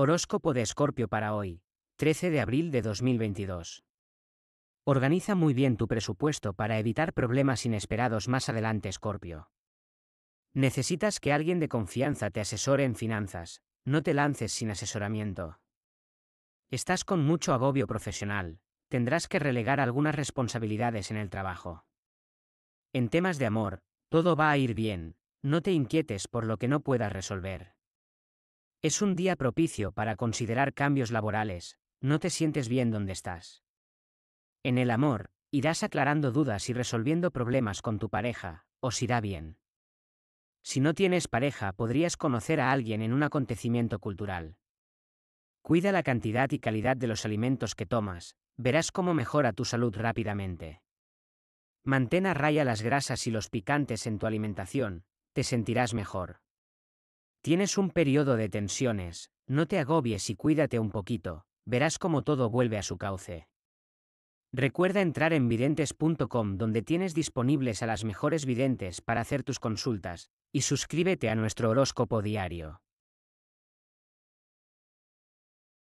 Horóscopo de Escorpio para hoy, 13 de abril de 2022. Organiza muy bien tu presupuesto para evitar problemas inesperados más adelante, Escorpio. Necesitas que alguien de confianza te asesore en finanzas, no te lances sin asesoramiento. Estás con mucho agobio profesional, tendrás que relegar algunas responsabilidades en el trabajo. En temas de amor, todo va a ir bien, no te inquietes por lo que no puedas resolver. Es un día propicio para considerar cambios laborales, no te sientes bien donde estás. En el amor, irás aclarando dudas y resolviendo problemas con tu pareja, os irá bien. Si no tienes pareja, podrías conocer a alguien en un acontecimiento cultural. Cuida la cantidad y calidad de los alimentos que tomas, verás cómo mejora tu salud rápidamente. Mantén a raya las grasas y los picantes en tu alimentación, te sentirás mejor. Tienes un periodo de tensiones, no te agobies y cuídate un poquito, verás cómo todo vuelve a su cauce. Recuerda entrar en videntes.com donde tienes disponibles a las mejores videntes para hacer tus consultas, y suscríbete a nuestro horóscopo diario.